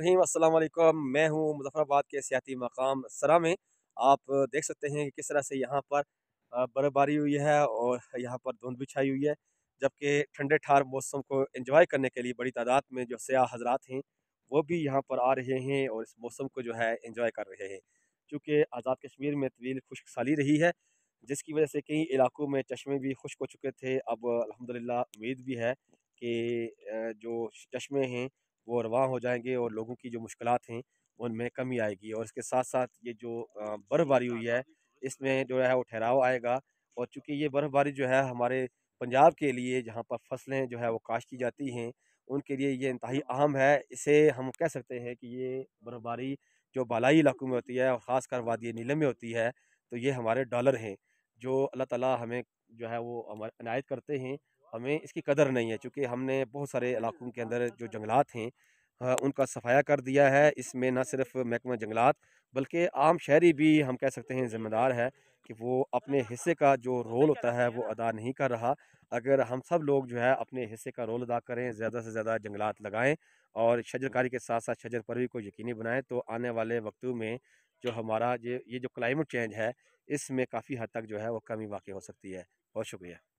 रहीम अस्सलाम मैं हूँ मुजफ्फराबाद के सियाती मकाम सरा में आप देख सकते हैं कि किस तरह से यहाँ पर बर्फ़बारी हुई है और यहाँ पर धुंध भी छाई हुई है जबकि ठंडे ठार मौसम को एंजॉय करने के लिए बड़ी तादाद में जो सयाह हजरात हैं वो भी यहाँ पर आ रहे हैं और इस मौसम को जो है इंजॉय कर रहे हैं चूँकि आज़ाद कश्मीर में तवील खुश्क साली रही है जिसकी वजह से कई इलाकों में चश्मे भी खुश्क हो चुके थे अब अलहमदिल्ला उम्मीद भी है कि जो चश्मे हैं वो रवा हो जाएंगे और लोगों की जो मुश्किल हैं उनमें कमी आएगी और इसके साथ साथ ये जो बर्फ़बारी हुई है इसमें जो है वो ठहराव आएगा और चूँकि ये बर्फ़बारी जो है हमारे पंजाब के लिए जहाँ पर फसलें जो है वो काश की जाती हैं उनके लिए ये इंतहाई अहम है इसे हम कह सकते हैं कि ये बर्फ़बारी जो बालाई इलाकों में होती है और ख़ास कर वादी नीलम में होती है तो ये हमारे डॉलर हैं जो अल्लाह ताला हमें जो है वो हमारे अनायत करते हैं हमें इसकी कदर नहीं है चूँकि हमने बहुत सारे इलाकों के अंदर जो जंगलात हैं हाँ, उनका सफाया कर दिया है इसमें न सिर्फ महकमा जंगलात बल्कि आम शहरी भी हम कह सकते हैं ज़िम्मेदार है कि वो अपने हिस्से का जो रोल होता है वो अदा नहीं कर रहा अगर हम सब लोग जो है अपने हिस्से का रोल अदा करें ज़्यादा से ज़्यादा जंगलात लगाएं और शजरकारी के साथ साथ शजर परवी को यकीनी बनाएं तो आने वाले वक्तों में जो हमारा ये ये जो क्लाइमेट चेंज है इसमें काफ़ी हद तक जो है वो कमी वाक़ हो सकती है बहुत शुक्रिया